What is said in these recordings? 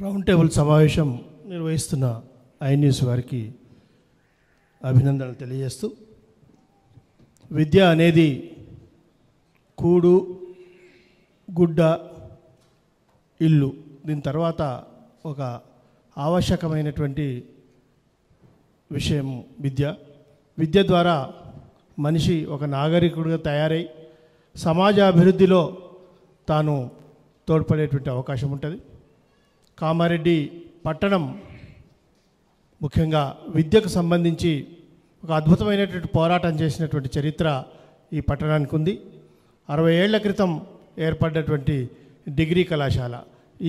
round table సమావేశం నిర్వహిస్తున్న iNews వారికి అభినందనలు తెలియజేస్తూ విద్య అనేది కూడు గుడ్డ ఇల్లు దీని తర్వాత ఒక ఆవశ్యకమైనటువంటి విషయం విద్య విద్య ద్వారా మనిషి ఒక నాగరికుడిగా తయారై సమాజ అభివృద్ధిలో తాను తోడ్పడేటువంటి అవకాశం ఉంటుంది కామారెడ్డి పట్టణం ముఖ్యంగా విద్యకు సంబంధించి ఒక అద్భుతమైనటువంటి పోరాటం చేసినటువంటి చరిత్ర ఈ పట్టణానికి ఉంది అరవై ఏళ్ల క్రితం ఏర్పడినటువంటి డిగ్రీ కళాశాల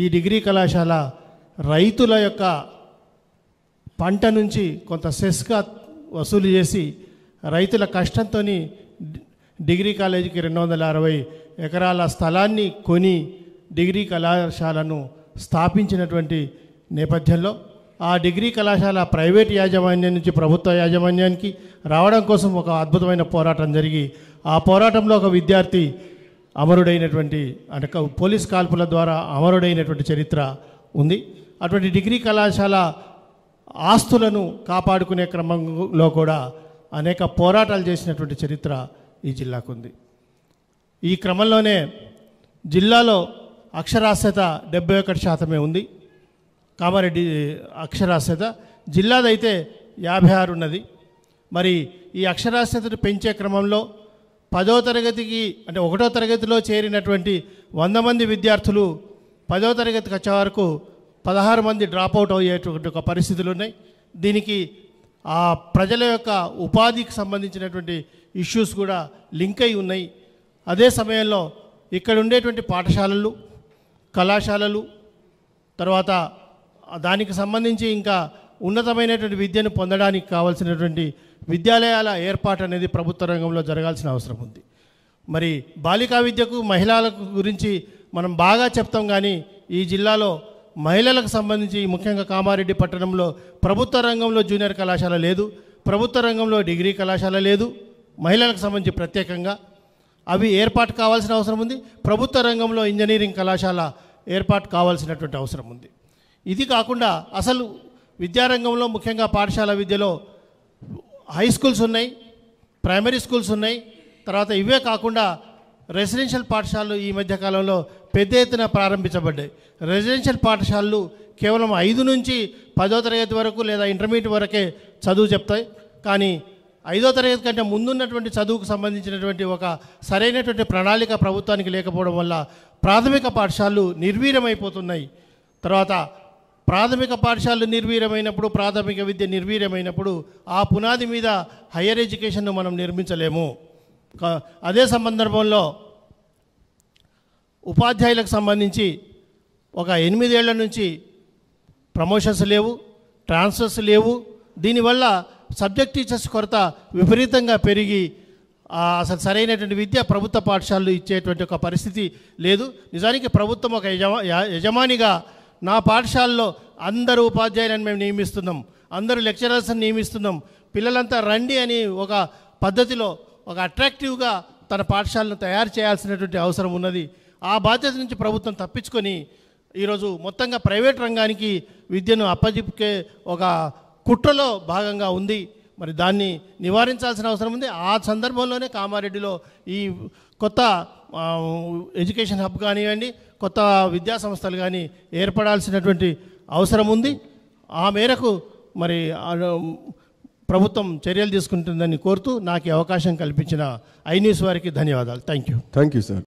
ఈ డిగ్రీ కళాశాల రైతుల యొక్క పంట నుంచి కొంత సెస్గా వసూలు చేసి రైతుల కష్టంతో డిగ్రీ కాలేజీకి రెండు వందల అరవై ఎకరాల స్థలాన్ని కొని డిగ్రీ కళాశాలను స్థాపించినటువంటి నేపథ్యంలో ఆ డిగ్రీ కళాశాల ప్రైవేట్ యాజమాన్యం నుంచి ప్రభుత్వ యాజమాన్యానికి రావడం కోసం ఒక అద్భుతమైన పోరాటం జరిగి ఆ పోరాటంలో ఒక విద్యార్థి అమరుడైనటువంటి అంటే పోలీస్ కాల్పుల ద్వారా అమరుడైనటువంటి చరిత్ర ఉంది అటువంటి డిగ్రీ కళాశాల ఆస్తులను కాపాడుకునే క్రమంలో కూడా అనేక పోరాటాలు చేసినటువంటి చరిత్ర ఈ జిల్లాకు ఉంది ఈ క్రమంలోనే జిల్లాలో అక్షరాస్యత డెబ్బై ఒకటి శాతమే ఉంది కామారెడ్డి అక్షరాస్యత జిల్లాదైతే యాభై ఆరు ఉన్నది మరి ఈ అక్షరాస్యతను పెంచే క్రమంలో పదో తరగతికి అంటే ఒకటో తరగతిలో చేరినటువంటి వంద మంది విద్యార్థులు పదో తరగతికి వచ్చే వరకు పదహారు మంది డ్రాప్ అవుట్ అయ్యేటువంటి ఒక పరిస్థితులు ఉన్నాయి దీనికి ఆ ప్రజల యొక్క ఉపాధికి సంబంధించినటువంటి ఇష్యూస్ కూడా లింక్ అయి ఉన్నాయి అదే సమయంలో ఇక్కడ ఉండేటువంటి పాఠశాలలు కళాశాలలు తర్వాత దానికి సంబంధించి ఇంకా ఉన్నతమైనటువంటి విద్యను పొందడానికి కావాల్సినటువంటి విద్యాలయాల ఏర్పాటు అనేది ప్రభుత్వ రంగంలో జరగాల్సిన అవసరం ఉంది మరి బాలికా విద్యకు మహిళలకు గురించి మనం బాగా చెప్తాం కానీ ఈ జిల్లాలో మహిళలకు సంబంధించి ముఖ్యంగా కామారెడ్డి పట్టణంలో ప్రభుత్వ రంగంలో జూనియర్ కళాశాల లేదు ప్రభుత్వ రంగంలో డిగ్రీ కళాశాల లేదు మహిళలకు సంబంధించి ప్రత్యేకంగా అవి ఏర్పాటు కావాల్సిన అవసరం ఉంది ప్రభుత్వ రంగంలో ఇంజనీరింగ్ కళాశాల ఏర్పాటు కావాల్సినటువంటి అవసరం ఉంది ఇది కాకుండా అసలు విద్యారంగంలో ముఖ్యంగా పాఠశాల విద్యలో హై స్కూల్స్ ఉన్నాయి ప్రైమరీ స్కూల్స్ ఉన్నాయి తర్వాత ఇవే కాకుండా రెసిడెన్షియల్ పాఠశాలలు ఈ మధ్యకాలంలో పెద్ద ఎత్తున ప్రారంభించబడ్డాయి రెసిడెన్షియల్ పాఠశాలలు కేవలం ఐదు నుంచి పదో తరగతి వరకు లేదా ఇంటర్మీడియట్ వరకే చదువు చెప్తాయి కానీ ఐదో తరగతి కంటే ముందున్నటువంటి చదువుకు సంబంధించినటువంటి ఒక సరైనటువంటి ప్రణాళిక ప్రభుత్వానికి లేకపోవడం వల్ల ప్రాథమిక పాఠశాలలు నిర్వీర్యమైపోతున్నాయి తర్వాత ప్రాథమిక పాఠశాలలు నిర్వీర్యమైనప్పుడు ప్రాథమిక విద్య నిర్వీర్యమైనప్పుడు ఆ పునాది మీద హయ్యర్ ఎడ్యుకేషన్ను మనం నిర్మించలేము అదే సందర్భంలో ఉపాధ్యాయులకు సంబంధించి ఒక ఎనిమిదేళ్ల నుంచి ప్రమోషన్స్ లేవు ట్రాన్స్ఫర్స్ లేవు దీనివల్ల సబ్జెక్ట్ టీచర్స్ కొరత విపరీతంగా పెరిగి అసలు సరైనటువంటి విద్య ప్రభుత్వ పాఠశాలలు ఇచ్చేటువంటి ఒక పరిస్థితి లేదు నిజానికి ప్రభుత్వం ఒక యజమా యజమానిగా నా పాఠశాలలో అందరు ఉపాధ్యాయులను మేము నియమిస్తున్నాం అందరు లెక్చరర్స్ని నియమిస్తున్నాం పిల్లలంతా రండి అని ఒక పద్ధతిలో ఒక అట్రాక్టివ్గా తన పాఠశాలను తయారు చేయాల్సినటువంటి అవసరం ఉన్నది ఆ బాధ్యత నుంచి ప్రభుత్వం తప్పించుకొని ఈరోజు మొత్తంగా ప్రైవేట్ రంగానికి విద్యను అప్పజిప్పే ఒక కుట్రలో భాగంగా ఉంది మరి దాన్ని నివారించాల్సిన అవసరం ఉంది ఆ సందర్భంలోనే కామారెడ్డిలో ఈ కొత్త ఎడ్యుకేషన్ హబ్ కానివ్వండి కొత్త విద్యా సంస్థలు కానీ ఏర్పడాల్సినటువంటి అవసరం ఉంది ఆ మేరకు మరి ప్రభుత్వం చర్యలు తీసుకుంటుందని కోరుతూ నాకు అవకాశం కల్పించిన ఐ న్యూస్ వారికి ధన్యవాదాలు thank you thank you sir